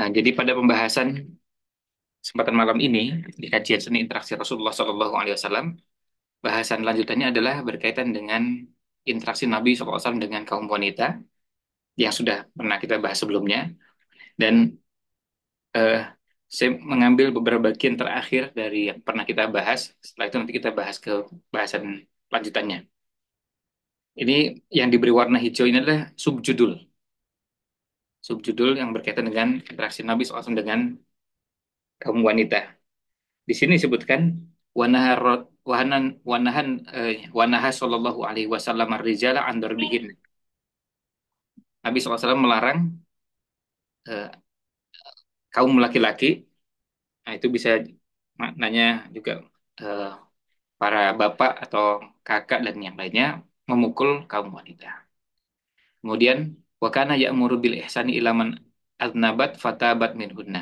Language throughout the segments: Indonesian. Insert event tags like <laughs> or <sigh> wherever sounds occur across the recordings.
Nah, jadi pada pembahasan kesempatan malam ini di kajian seni interaksi Rasulullah Shallallahu Alaihi Wasallam, bahasan lanjutannya adalah berkaitan dengan interaksi Nabi SAW dengan kaum wanita yang sudah pernah kita bahas sebelumnya. Dan eh, saya mengambil beberapa bagian terakhir dari yang pernah kita bahas. Setelah itu nanti kita bahas ke bahasan lanjutannya. Ini yang diberi warna hijau ini adalah subjudul subjudul yang berkaitan dengan interaksi Nabi SAW dengan kaum wanita. Di sini disebutkan wanaharot wanahan wanahan eh, wanaha sallallahu alaihi wasallam ar-rijala an Nabi SAW melarang eh, kaum laki-laki nah itu bisa maknanya juga eh, para bapak atau kakak dan yang lainnya memukul kaum wanita. Kemudian Wa kana ya'muru bil ihsani ila man adnabat fatabat hunna.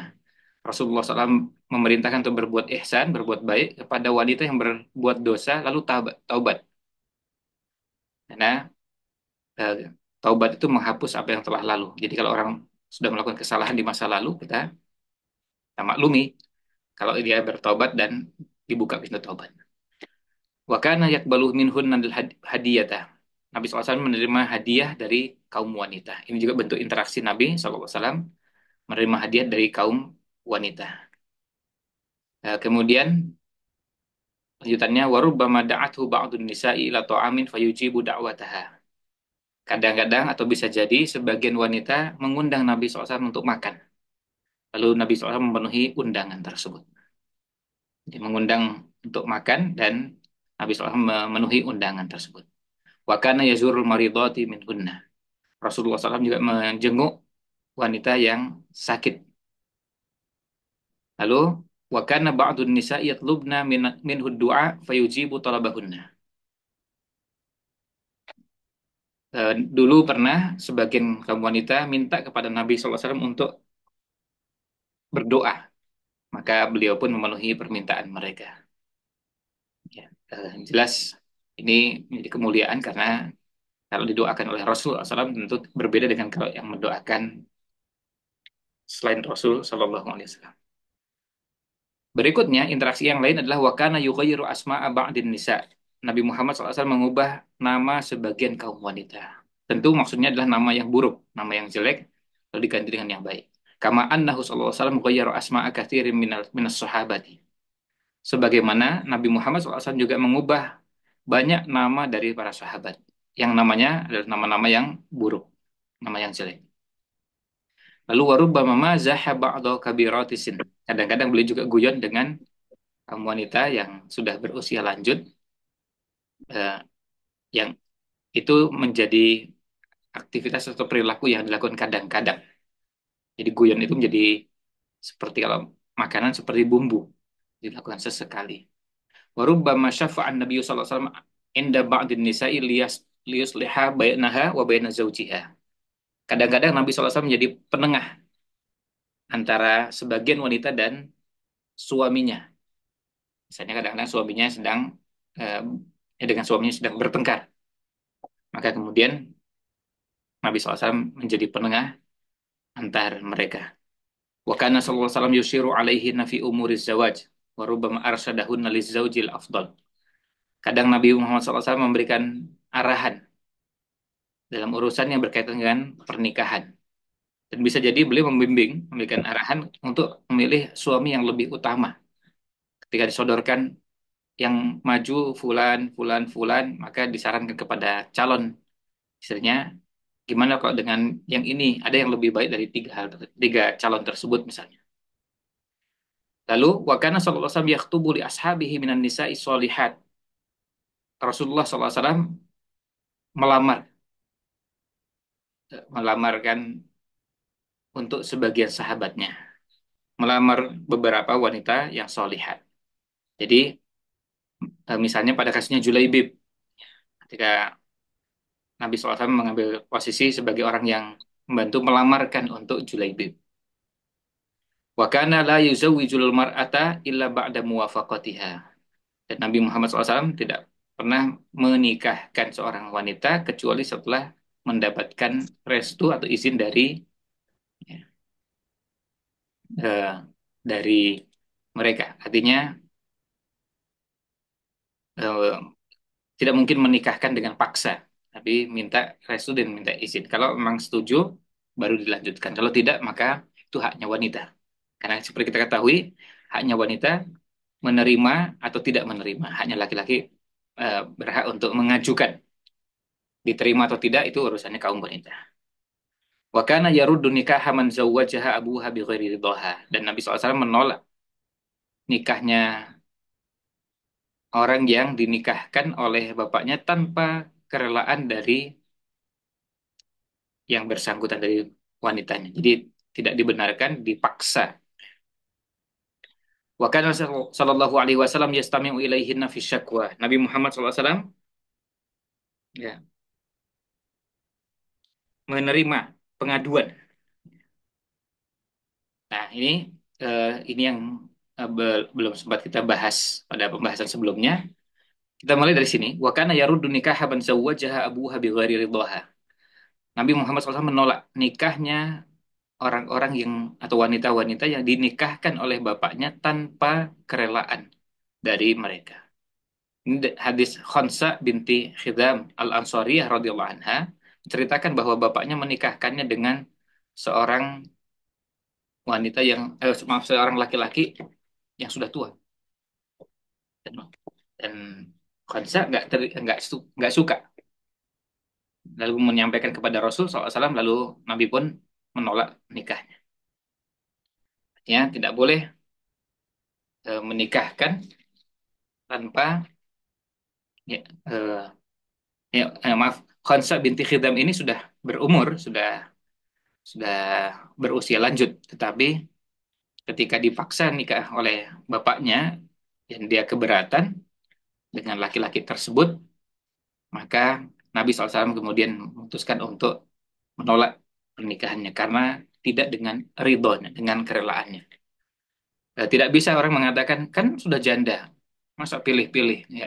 Rasulullah SAW memerintahkan untuk berbuat ihsan, berbuat baik kepada wanita yang berbuat dosa lalu taubat. Karena eh, taubat itu menghapus apa yang telah lalu. Jadi kalau orang sudah melakukan kesalahan di masa lalu, kita, kita maklumi kalau dia bertaubat dan dibuka pintu taubat. Wa kana yakbalu hunna hadiyata Nabi SAW menerima hadiah dari kaum wanita. Ini juga bentuk interaksi Nabi SAW menerima hadiah dari kaum wanita. Nah, kemudian lanjutannya warubbama da'athu ba'dun nisa'i ila ta'amin fayujibu da'wataha. Kadang-kadang atau bisa jadi sebagian wanita mengundang Nabi SAW untuk makan. Lalu Nabi SAW memenuhi undangan tersebut. Dia mengundang untuk makan dan Nabi SAW memenuhi undangan tersebut. Wa kana yazurul maridati min hunna. Rasulullah SAW juga menjenguk wanita yang sakit. Lalu wa kana ba'dun nisa yatlubna min min du'a fayujibu talabahunna. E, dulu pernah sebagian kaum wanita minta kepada Nabi SAW untuk berdoa. Maka beliau pun memenuhi permintaan mereka. Ya, e, jelas ini menjadi kemuliaan karena kalau didoakan oleh Rasul SAW tentu berbeda dengan kalau yang mendoakan selain Rasul Shallallahu Berikutnya interaksi yang lain adalah wakana yukayiru asma abadin nisa. Nabi Muhammad SAW mengubah nama sebagian kaum wanita. Tentu maksudnya adalah nama yang buruk, nama yang jelek, lalu diganti dengan yang baik. Kama annahu sallallahu alaihi wasallam ghayyaru minas sahabati. Sebagaimana Nabi Muhammad SAW juga mengubah banyak nama dari para sahabat yang namanya adalah nama-nama yang buruk, nama yang jelek. Lalu warubba mama atau kabiratisin. Kadang-kadang beliau juga guyon dengan um, wanita yang sudah berusia lanjut, eh, yang itu menjadi aktivitas atau perilaku yang dilakukan kadang-kadang. Jadi guyon itu menjadi seperti kalau makanan seperti bumbu dilakukan sesekali. Warubbama syafa'an Nabi sallallahu alaihi wasallam inda ba'din nisa'i liyas liha bayanaha wa baina zaujiha. Kadang-kadang Nabi SAW menjadi penengah antara sebagian wanita dan suaminya. Misalnya kadang-kadang suaminya sedang eh, dengan suaminya sedang bertengkar. Maka kemudian Nabi SAW menjadi penengah antar mereka. Wa kana sallallahu alaihi wasallam yusyiru alaihi nafi umuri zawaj warubam arsadahun lizaujil afdal. Kadang Nabi Muhammad SAW memberikan arahan dalam urusan yang berkaitan dengan pernikahan. Dan bisa jadi beliau membimbing, memberikan arahan untuk memilih suami yang lebih utama. Ketika disodorkan yang maju fulan, fulan, fulan, maka disarankan kepada calon istrinya, gimana kok dengan yang ini, ada yang lebih baik dari tiga, tiga calon tersebut misalnya. Lalu wakana sallallahu alaihi wasallam yaktubu li ashabihi minan nisa'i solihat. Rasulullah sallallahu alaihi wasallam melamar melamarkan untuk sebagian sahabatnya melamar beberapa wanita yang solihat. Jadi e, misalnya pada kasusnya Julaibib ketika Nabi SAW mengambil posisi sebagai orang yang membantu melamarkan untuk Julaibib. Wa kana la yuzawwijul mar'ata illa ba'da muwafaqatiha. Dan Nabi Muhammad SAW tidak pernah menikahkan seorang wanita kecuali setelah mendapatkan restu atau izin dari ya, uh, dari mereka. Artinya uh, tidak mungkin menikahkan dengan paksa, tapi minta restu dan minta izin. Kalau memang setuju, baru dilanjutkan. Kalau tidak, maka itu haknya wanita. Karena seperti kita ketahui, haknya wanita menerima atau tidak menerima. Haknya laki-laki e, berhak untuk mengajukan. Diterima atau tidak itu urusannya kaum wanita. Wa yaruddu nikaha man zawwajaha abuha bi Dan Nabi SAW menolak nikahnya orang yang dinikahkan oleh bapaknya tanpa kerelaan dari yang bersangkutan dari wanitanya. Jadi tidak dibenarkan, dipaksa Wa kana sallallahu alaihi wasallam yastami'u ilaihinna fi syakwa. Nabi Muhammad wasallam ya, menerima pengaduan. Nah, ini uh, ini yang uh, be belum sempat kita bahas pada pembahasan sebelumnya. Kita mulai dari sini. Wa kana yaruddu nikaha ban zawwajaha abuha bi ghairi Nabi Muhammad SAW menolak nikahnya orang-orang yang atau wanita-wanita yang dinikahkan oleh bapaknya tanpa kerelaan dari mereka. Ini hadis Khonsa binti Khidam al-Ansariyah radhiyallahu anha ceritakan bahwa bapaknya menikahkannya dengan seorang wanita yang eh, maaf seorang laki-laki yang sudah tua. Dan, dan Khonsa nggak nggak nggak suka lalu menyampaikan kepada Rasul SAW lalu Nabi pun menolak nikahnya. Ya, tidak boleh e, menikahkan tanpa ya, e, ya eh, maaf, Khansa binti Khidam ini sudah berumur, sudah sudah berusia lanjut, tetapi ketika dipaksa nikah oleh bapaknya dan dia keberatan dengan laki-laki tersebut, maka Nabi SAW kemudian memutuskan untuk menolak pernikahannya karena tidak dengan ridhonya, dengan kerelaannya. Eh, tidak bisa orang mengatakan kan sudah janda, masa pilih-pilih ya.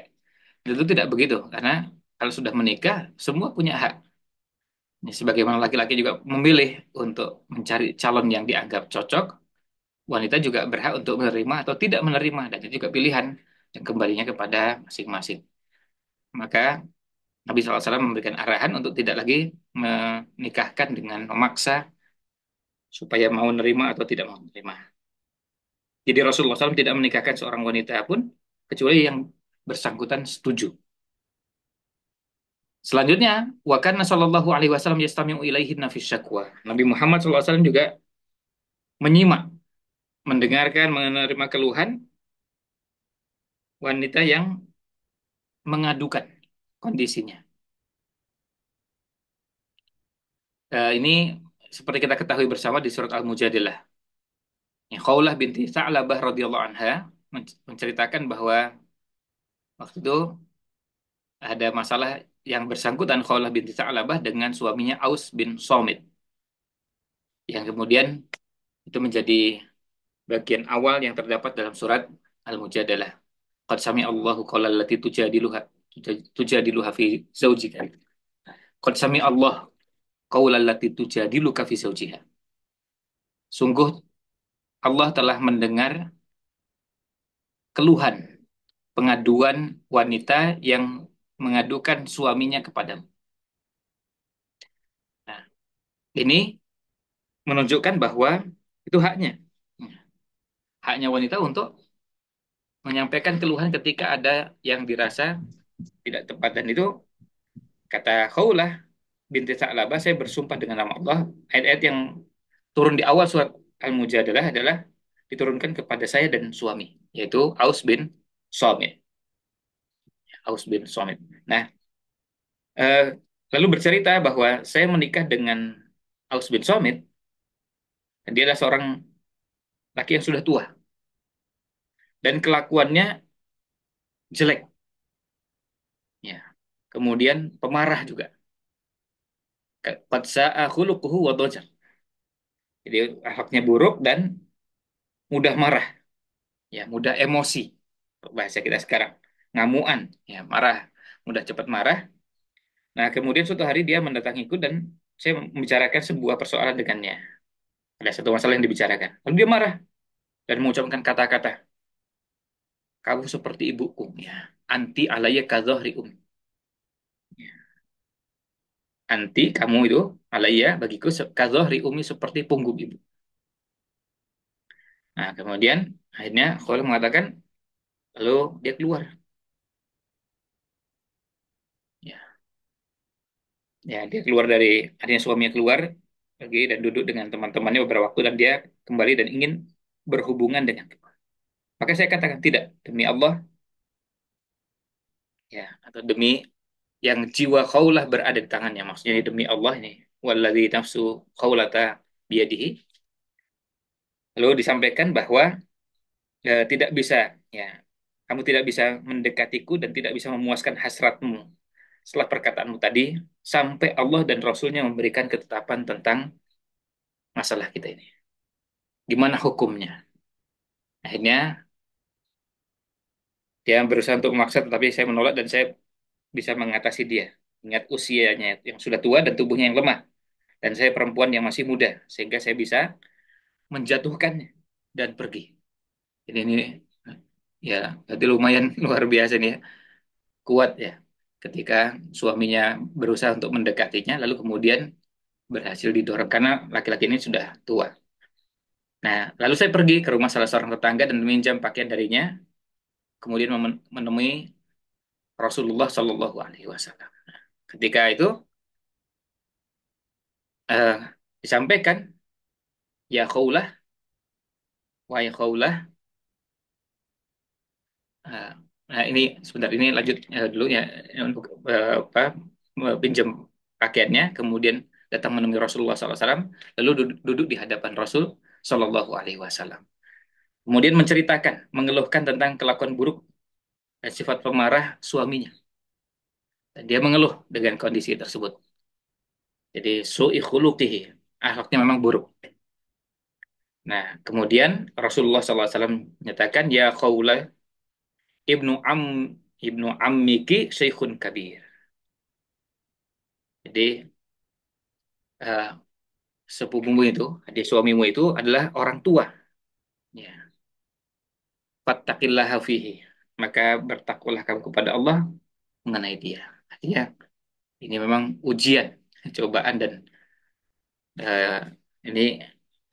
Itu tidak begitu karena kalau sudah menikah semua punya hak. Ini ya, sebagaimana laki-laki juga memilih untuk mencari calon yang dianggap cocok, wanita juga berhak untuk menerima atau tidak menerima dan itu juga pilihan yang kembalinya kepada masing-masing. Maka Nabi SAW memberikan arahan untuk tidak lagi menikahkan dengan memaksa supaya mau nerima atau tidak mau nerima. Jadi Rasulullah SAW tidak menikahkan seorang wanita pun kecuali yang bersangkutan setuju. Selanjutnya, wa kana sallallahu alaihi wasallam yastami'u ilaihi nafis syakwa. Nabi Muhammad SAW juga menyimak, mendengarkan, menerima keluhan wanita yang mengadukan kondisinya. Uh, ini seperti kita ketahui bersama di surat Al-Mujadilah. Khawlah binti Sa'labah radhiyallahu anha menceritakan bahwa waktu itu ada masalah yang bersangkutan Khawlah binti Sa'labah dengan suaminya Aus bin Somit. Yang kemudian itu menjadi bagian awal yang terdapat dalam surat Al-Mujadalah. Qad sami Allahu qala allati tujadiluha tujadilu hafi zaujika. Qad sami Allah qaulal lati tujadilu kafi zaujiha. Sungguh Allah telah mendengar keluhan pengaduan wanita yang mengadukan suaminya kepadamu. Nah, ini menunjukkan bahwa itu haknya. Haknya wanita untuk menyampaikan keluhan ketika ada yang dirasa tidak tepat dan itu kata Khawlah binti Sa'labah saya bersumpah dengan nama Allah ayat-ayat yang turun di awal surat Al-Mujadalah adalah diturunkan kepada saya dan suami yaitu Aus bin Somit Aus bin Somit nah eh, lalu bercerita bahwa saya menikah dengan Aus bin Somit dan dia adalah seorang laki yang sudah tua dan kelakuannya jelek kemudian pemarah juga. Jadi akhlaknya buruk dan mudah marah. Ya, mudah emosi. Bahasa kita sekarang ngamuan, ya marah, mudah cepat marah. Nah, kemudian suatu hari dia mendatangiku dan saya membicarakan sebuah persoalan dengannya. Ada satu masalah yang dibicarakan. Lalu dia marah dan mengucapkan kata-kata. Kamu seperti ibuku, ya. Anti alaya kazohri um anti kamu itu alaiya bagiku kazohri umi seperti punggung ibu. Nah, kemudian akhirnya Khalil mengatakan lalu dia keluar. Ya. Ya, dia keluar dari akhirnya suaminya keluar pergi dan duduk dengan teman-temannya beberapa waktu dan dia kembali dan ingin berhubungan dengan kita. Maka saya katakan tidak demi Allah ya atau demi yang jiwa kaulah berada di tangannya maksudnya ini demi Allah ini walladzi nafsu qaulata biadihi lalu disampaikan bahwa e, tidak bisa ya kamu tidak bisa mendekatiku dan tidak bisa memuaskan hasratmu setelah perkataanmu tadi sampai Allah dan Rasulnya memberikan ketetapan tentang masalah kita ini gimana hukumnya akhirnya dia berusaha untuk memaksa tetapi saya menolak dan saya bisa mengatasi dia. Ingat usianya yang sudah tua dan tubuhnya yang lemah. Dan saya perempuan yang masih muda, sehingga saya bisa menjatuhkannya dan pergi. Jadi ini ya berarti lumayan <laughs> luar biasa nih ya. Kuat ya ketika suaminya berusaha untuk mendekatinya lalu kemudian berhasil didorong karena laki-laki ini sudah tua. Nah, lalu saya pergi ke rumah salah seorang tetangga dan meminjam pakaian darinya, kemudian menemui Rasulullah Shallallahu Alaihi Wasallam. Ketika itu uh, disampaikan, ya khawlah, wa ya khawlah. Uh, eh, nah ini sebentar ini lanjut uh, dulu ya untuk uh, apa pinjam pakaiannya, kemudian datang menemui Rasulullah SAW, lalu duduk, duduk di hadapan Rasul Shallallahu Alaihi Wasallam. Kemudian menceritakan, mengeluhkan tentang kelakuan buruk dan sifat pemarah suaminya. Dan dia mengeluh dengan kondisi tersebut. Jadi su'i khuluqihi, akhlaknya memang buruk. Nah, kemudian Rasulullah SAW menyatakan, Ya qawla ibnu am ibnu ammiki syekhun kabir. Jadi, uh, eh, sepupumu itu, adik suamimu itu adalah orang tua. Ya. Fattakillaha fihi maka bertakwalah kamu kepada Allah mengenai dia. Artinya ini memang ujian, cobaan dan uh, ini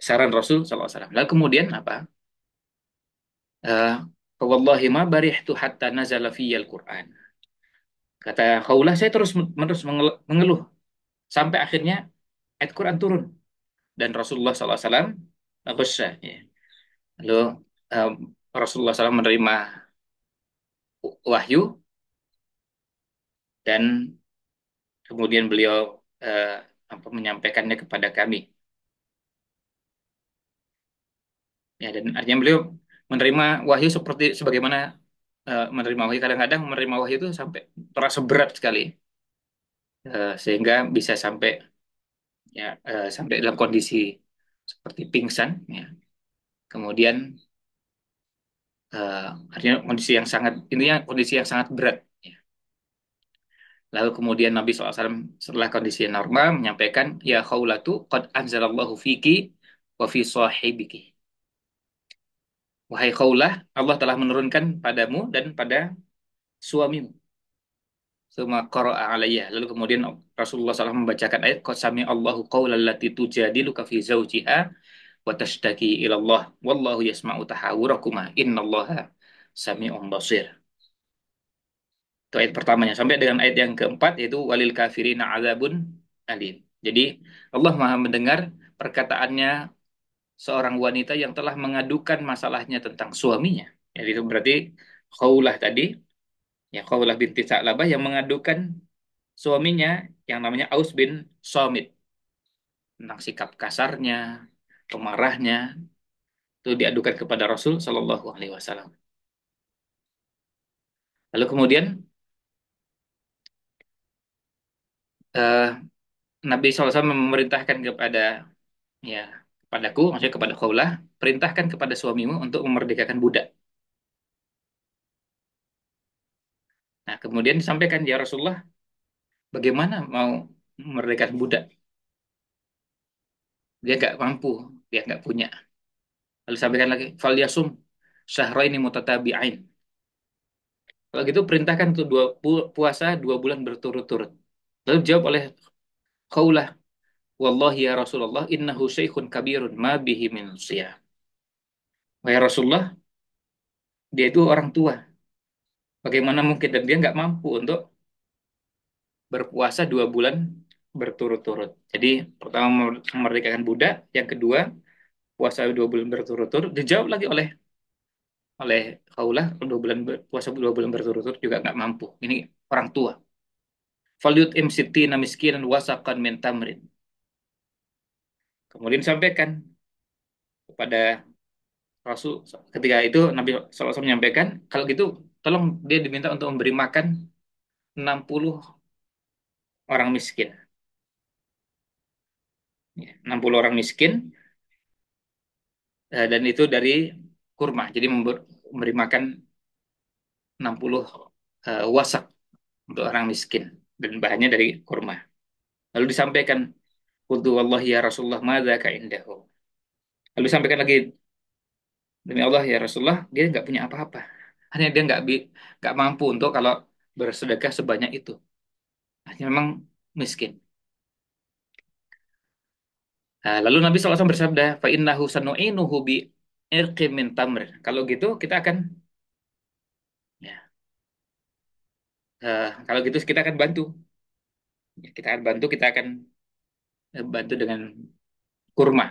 saran Rasul SAW. Lalu kemudian apa? Uh, Wallahi ma barihtu hatta nazala fiyal Qur'an. Kata Kaulah saya terus menerus mengeluh. Sampai akhirnya ayat Quran turun. Dan Rasulullah SAW, Abbasya, ya. lalu um, Rasulullah SAW menerima wahyu dan kemudian beliau eh, apa menyampaikannya kepada kami. Ya dan artinya beliau menerima wahyu seperti sebagaimana eh, menerima wahyu kadang-kadang menerima wahyu itu sampai terasa berat sekali eh, sehingga bisa sampai ya eh, sampai dalam kondisi seperti pingsan ya. Kemudian uh, artinya kondisi yang sangat intinya kondisi yang sangat berat. Ya. Lalu kemudian Nabi SAW setelah kondisi normal menyampaikan, Ya khawlatu qad anzalallahu fiki wa fi sahibiki. Wahai khawlah, Allah telah menurunkan padamu dan pada suamimu. semua qara'a alayya. Lalu kemudian Rasulullah SAW membacakan ayat, Qad sami Allahu qawlallati tujadiluka fi zawjiha wa tashtaki ila Allah wallahu yasma'u tahawurakuma innallaha sami'un basir. Itu ayat pertamanya sampai dengan ayat yang keempat yaitu walil kafirina azabun alim. Jadi Allah Maha mendengar perkataannya seorang wanita yang telah mengadukan masalahnya tentang suaminya. Jadi itu berarti Khawlah tadi ya Khawlah binti Sa'labah yang mengadukan suaminya yang namanya Aus bin Somit tentang sikap kasarnya, pemarahnya itu diadukan kepada Rasul Shallallahu Alaihi Wasallam. Lalu kemudian uh, Nabi SAW memerintahkan kepada ya kepadaku, maksudnya kepada Khawlah, perintahkan kepada suamimu untuk memerdekakan budak. Nah, kemudian disampaikan ya Rasulullah, bagaimana mau memerdekakan budak? dia nggak mampu dia nggak punya lalu sampaikan lagi fal yasum syahraini mutatabi'ain kalau gitu perintahkan untuk dua puasa dua bulan berturut-turut lalu jawab oleh kaulah wallahi ya Rasulullah innahu syaikhun kabirun ma bihi min wahai Rasulullah dia itu orang tua bagaimana mungkin dan dia nggak mampu untuk berpuasa dua bulan berturut-turut. Jadi pertama memerdekakan budak, yang kedua puasa dua bulan berturut-turut. Dijawab lagi oleh oleh kaulah dua bulan puasa dua bulan berturut-turut juga nggak mampu. Ini orang tua. Valued MCT namiskinan wasakan mentamrin. Kemudian sampaikan kepada Rasul ketika itu Nabi SAW menyampaikan kalau gitu tolong dia diminta untuk memberi makan 60 orang miskin. 60 orang miskin eh, dan itu dari kurma jadi memberi makan 60 eh, wasak untuk orang miskin dan bahannya dari kurma lalu disampaikan untuk Allah ya Rasulullah madzaka indahu. Lalu sampaikan lagi demi Allah ya Rasulullah dia nggak punya apa-apa. Hanya dia nggak nggak mampu untuk kalau bersedekah sebanyak itu. Hanya memang miskin. Ah, lalu Nabi SAW bersabda, fa innahu sanu'inuhu bi irqim min tamr. Kalau gitu kita akan ya. Uh, kalau gitu kita akan bantu. Ya, kita akan bantu, kita akan eh, bantu dengan kurma.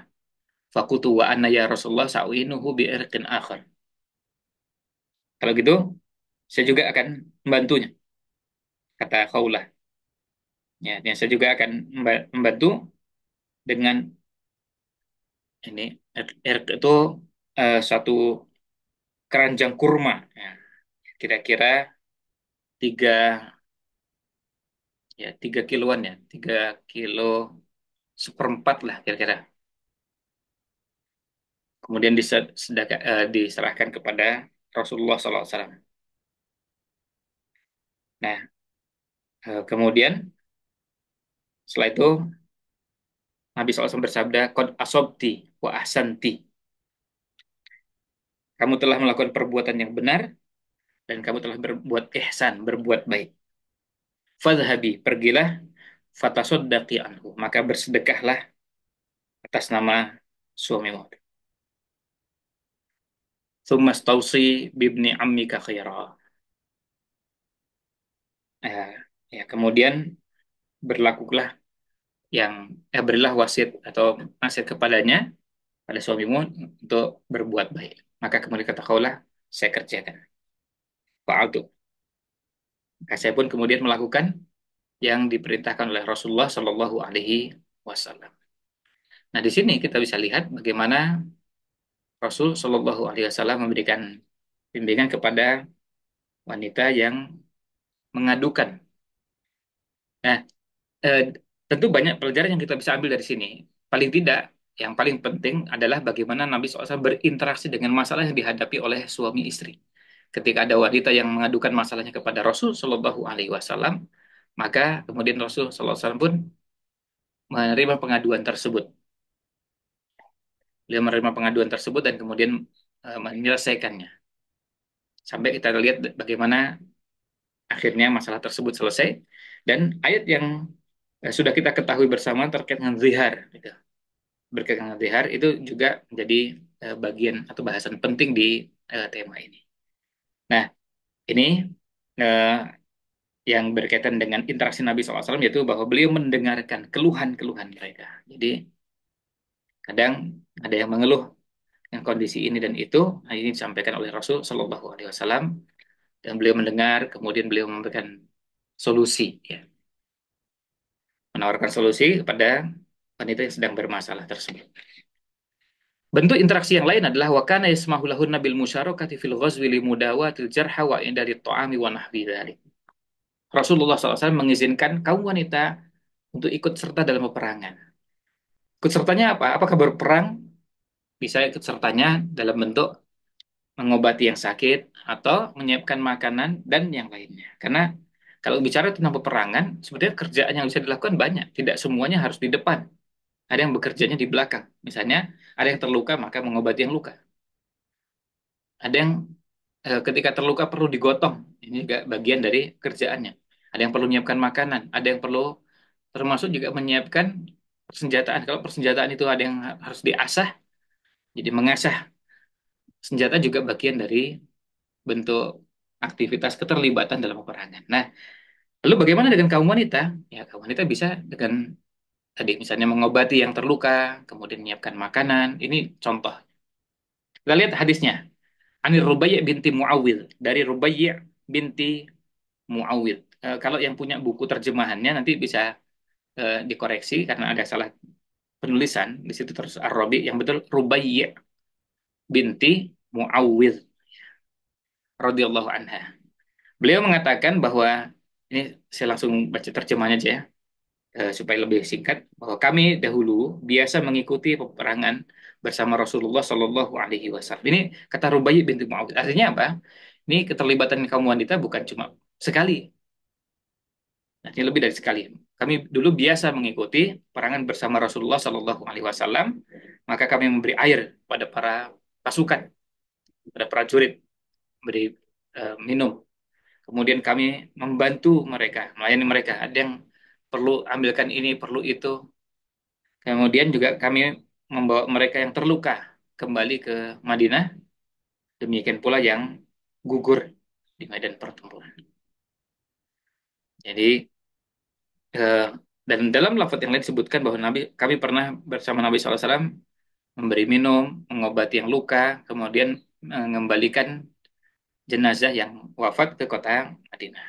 Fakutu wa anna ya Rasulullah sa'inuhu bi irqin akhar. Kalau gitu saya juga akan membantunya. Kata Khawlah. Ya, dan saya juga akan membantu dengan ini erg er, itu uh, satu keranjang kurma kira ya. kira-kira tiga ya tiga kiloan ya tiga kilo seperempat lah kira-kira kemudian eh, diserahkan kepada Rasulullah SAW. Nah, eh, kemudian setelah itu Nabi SAW bersabda, "Kod asobti wa ahsanti. Kamu telah melakukan perbuatan yang benar, dan kamu telah berbuat ihsan, berbuat baik. Fadhabi, pergilah, fatasoddaqi anhu. Maka bersedekahlah atas nama suami Thumma stausi bibni ammika khaira. Ya, ya, kemudian berlakulah yang eh, berilah wasit atau nasihat kepadanya pada suamimu untuk berbuat baik. Maka kemudian katakanlah saya kerjakan. Fa'altu. Maka nah, saya pun kemudian melakukan yang diperintahkan oleh Rasulullah Shallallahu Alaihi Wasallam. Nah di sini kita bisa lihat bagaimana Rasul Shallallahu Alaihi Wasallam memberikan bimbingan kepada wanita yang mengadukan. Nah, eh, Tentu banyak pelajaran yang kita bisa ambil dari sini. Paling tidak, yang paling penting adalah bagaimana Nabi SAW berinteraksi dengan masalah yang dihadapi oleh suami istri. Ketika ada wanita yang mengadukan masalahnya kepada Rasul Shallallahu Alaihi Wasallam, maka kemudian Rasul Shallallahu Alaihi Wasallam pun menerima pengaduan tersebut. Beliau menerima pengaduan tersebut dan kemudian e, menyelesaikannya. Sampai kita lihat bagaimana akhirnya masalah tersebut selesai. Dan ayat yang eh, sudah kita ketahui bersama terkait dengan zihar gitu. berkaitan dengan zihar itu juga menjadi eh, bagian atau bahasan penting di eh, tema ini nah ini eh, yang berkaitan dengan interaksi Nabi SAW yaitu bahwa beliau mendengarkan keluhan-keluhan mereka. Jadi kadang ada yang mengeluh dengan kondisi ini dan itu, nah ini disampaikan oleh Rasul Shallallahu Alaihi Wasallam dan beliau mendengar, kemudian beliau memberikan solusi. Ya menawarkan solusi kepada wanita yang sedang bermasalah tersebut. Bentuk interaksi yang lain adalah Wakana yasmahulahun nabil musyarakati fil ghazwi li mudawatil jarha wa indari ta'ami wa nahwi dhalik. Rasulullah SAW mengizinkan kaum wanita untuk ikut serta dalam peperangan. Ikut sertanya apa? Apakah berperang? Bisa ikut sertanya dalam bentuk mengobati yang sakit atau menyiapkan makanan dan yang lainnya. Karena kalau bicara tentang peperangan, sebenarnya kerjaan yang bisa dilakukan banyak. Tidak semuanya harus di depan. Ada yang bekerjanya di belakang. Misalnya, ada yang terluka maka mengobati yang luka. Ada yang eh, ketika terluka perlu digotong. Ini juga bagian dari kerjaannya. Ada yang perlu menyiapkan makanan, ada yang perlu termasuk juga menyiapkan persenjataan. Kalau persenjataan itu ada yang harus diasah, jadi mengasah senjata juga bagian dari bentuk aktivitas keterlibatan dalam peperangan. Nah, lalu bagaimana dengan kaum wanita? Ya, kaum wanita bisa dengan tadi misalnya mengobati yang terluka, kemudian menyiapkan makanan. Ini contoh. Kita lihat hadisnya. Anir Rubayyah binti Muawil dari Rubayyah binti Muawil. E, eh, kalau yang punya buku terjemahannya nanti bisa e, dikoreksi karena ada salah penulisan di situ terus Arabi yang betul Rubayyah binti Muawil radhiyallahu anha. Beliau mengatakan bahwa ini saya langsung baca terjemahnya aja ya eh, supaya lebih singkat bahwa kami dahulu biasa mengikuti peperangan bersama Rasulullah Shallallahu Alaihi Wasallam. Ini kata Rubaiyah binti Muawiyah. Artinya apa? Ini keterlibatan kaum wanita bukan cuma sekali. Ini lebih dari sekali. Kami dulu biasa mengikuti perangan bersama Rasulullah Shallallahu Alaihi Wasallam. Maka kami memberi air pada para pasukan, pada prajurit beri e, minum. Kemudian kami membantu mereka, melayani mereka. Ada yang perlu ambilkan ini, perlu itu. Kemudian juga kami membawa mereka yang terluka kembali ke Madinah. Demikian pula yang gugur di medan pertempuran. Jadi e, dan dalam lafaz yang lain disebutkan bahwa Nabi kami pernah bersama Nabi SAW memberi minum, mengobati yang luka, kemudian eh, mengembalikan jenazah yang wafat ke kota Madinah.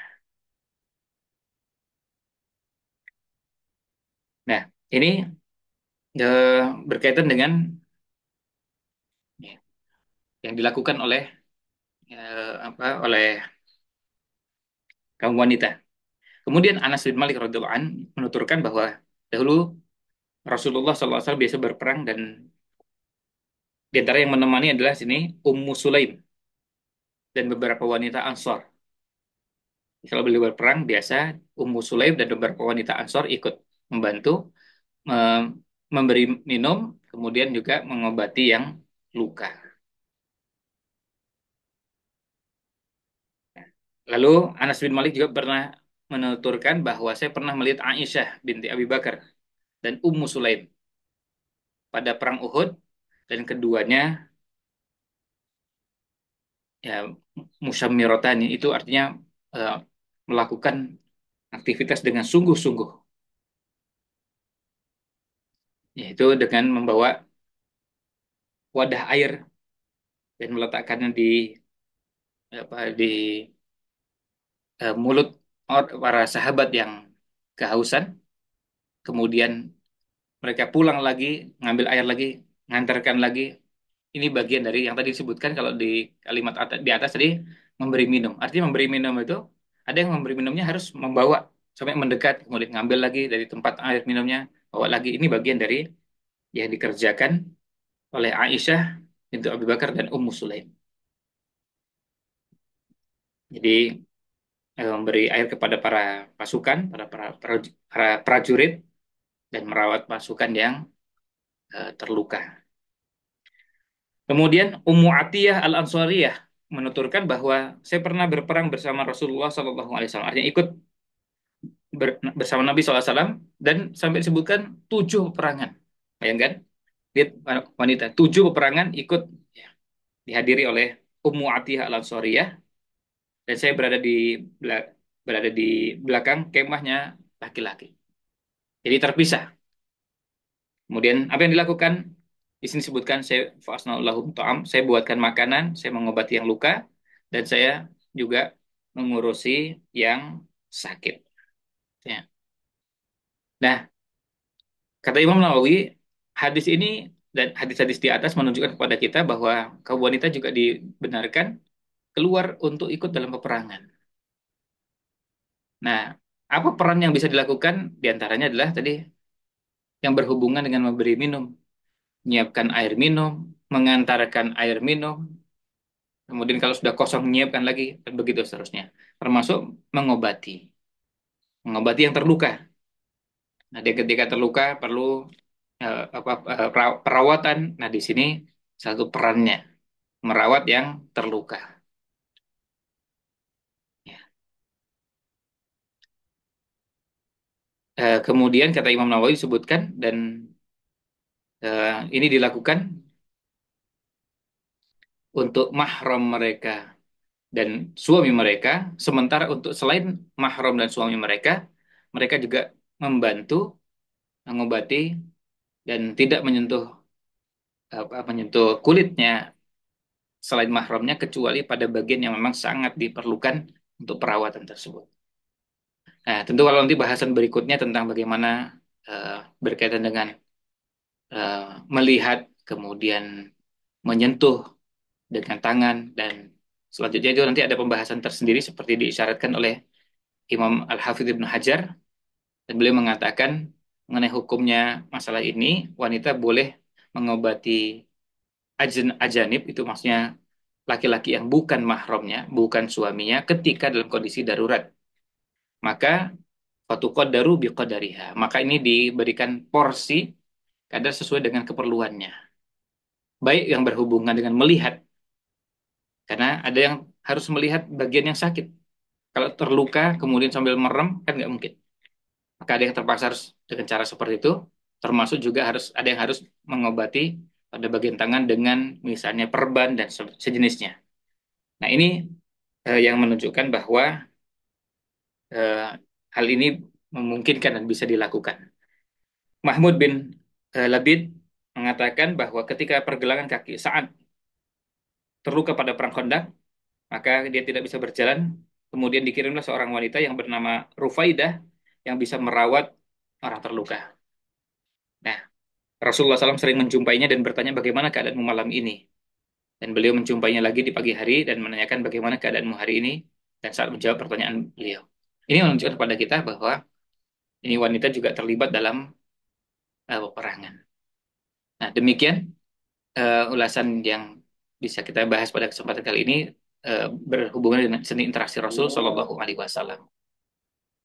Nah, ini eh, berkaitan dengan yang dilakukan oleh eh, apa oleh kaum wanita. Kemudian Anas bin Malik radhiallahu an menuturkan bahwa dahulu Rasulullah SAW biasa berperang dan di antara yang menemani adalah sini Ummu Sulaim dan beberapa wanita Ansor. Kalau beliau berperang, biasa Ummu Sulaim dan beberapa wanita Ansor ikut membantu me memberi minum, kemudian juga mengobati yang luka. Lalu Anas bin Malik juga pernah menuturkan bahwa saya pernah melihat Aisyah binti Abi Bakar dan Ummu Sulaim pada perang Uhud dan keduanya ya musyamirotani itu artinya uh, melakukan aktivitas dengan sungguh-sungguh yaitu dengan membawa wadah air dan meletakkannya di apa di uh, mulut para sahabat yang kehausan kemudian mereka pulang lagi ngambil air lagi ngantarkan lagi ini bagian dari yang tadi disebutkan kalau di kalimat atas, di atas tadi memberi minum. Artinya memberi minum itu ada yang memberi minumnya harus membawa sampai mendekat, kemudian ngambil lagi dari tempat air minumnya, bawa lagi. Ini bagian dari yang dikerjakan oleh Aisyah untuk Abu Bakar dan Ummu Sulaim. Jadi eh, memberi air kepada para pasukan, para para, para prajurit dan merawat pasukan yang uh, terluka. Kemudian Ummu Atiyah al Ansoriyah menuturkan bahwa saya pernah berperang bersama Rasulullah Shallallahu alaihi wasallam. Artinya ikut ber, bersama Nabi SAW dan sampai disebutkan tujuh perangan. Bayangkan, lihat wanita, tujuh peperangan ikut ya, dihadiri oleh Ummu Atiyah al Ansoriyah dan saya berada di berada di belakang kemahnya laki-laki. Jadi terpisah. Kemudian apa yang dilakukan di sini disebutkan saya lahum ta'am, saya buatkan makanan, saya mengobati yang luka, dan saya juga mengurusi yang sakit. Ya. Nah, kata Imam Nawawi, hadis ini dan hadis-hadis di atas menunjukkan kepada kita bahwa kaum wanita juga dibenarkan keluar untuk ikut dalam peperangan. Nah, apa peran yang bisa dilakukan? diantaranya adalah tadi yang berhubungan dengan memberi minum, menyiapkan air minum, mengantarkan air minum, kemudian kalau sudah kosong menyiapkan lagi, begitu seterusnya. Termasuk mengobati. Mengobati yang terluka. Nah, dia ketika terluka perlu eh, apa eh, perawatan. Nah, di sini satu perannya merawat yang terluka. Ya. Eh, kemudian kata Imam Nawawi sebutkan dan Eh, ini dilakukan untuk mahram mereka dan suami mereka, sementara untuk selain mahram dan suami mereka, mereka juga membantu mengobati dan tidak menyentuh apa menyentuh kulitnya selain mahramnya kecuali pada bagian yang memang sangat diperlukan untuk perawatan tersebut. Nah, tentu kalau nanti bahasan berikutnya tentang bagaimana uh, berkaitan dengan Eh, melihat kemudian menyentuh dengan tangan dan selanjutnya itu nanti ada pembahasan tersendiri seperti diisyaratkan oleh Imam Al-Hafidh Ibn Hajar dan beliau mengatakan mengenai hukumnya masalah ini wanita boleh mengobati ajen ajanib itu maksudnya laki-laki yang bukan mahramnya, bukan suaminya ketika dalam kondisi darurat. Maka daru biqadariha. Maka ini diberikan porsi kadar sesuai dengan keperluannya. Baik yang berhubungan dengan melihat, karena ada yang harus melihat bagian yang sakit. Kalau terluka kemudian sambil merem kan nggak mungkin. Maka ada yang terpaksa harus dengan cara seperti itu, termasuk juga harus ada yang harus mengobati pada bagian tangan dengan misalnya perban dan sejenisnya. Nah ini eh, yang menunjukkan bahwa eh, hal ini memungkinkan dan bisa dilakukan. Mahmud bin Eh, Labid mengatakan bahwa ketika pergelangan kaki saat terluka pada perang Kondak, maka dia tidak bisa berjalan. Kemudian dikirimlah seorang wanita yang bernama Rufaidah yang bisa merawat orang terluka. Nah, Rasulullah SAW sering menjumpainya dan bertanya bagaimana keadaanmu malam ini. Dan beliau menjumpainya lagi di pagi hari dan menanyakan bagaimana keadaanmu hari ini dan saat menjawab pertanyaan beliau. Ini menunjukkan kepada kita bahwa ini wanita juga terlibat dalam uh, peperangan. Nah, demikian uh, ulasan yang bisa kita bahas pada kesempatan kali ini uh, berhubungan dengan seni interaksi Rasul Shallallahu Alaihi Wasallam.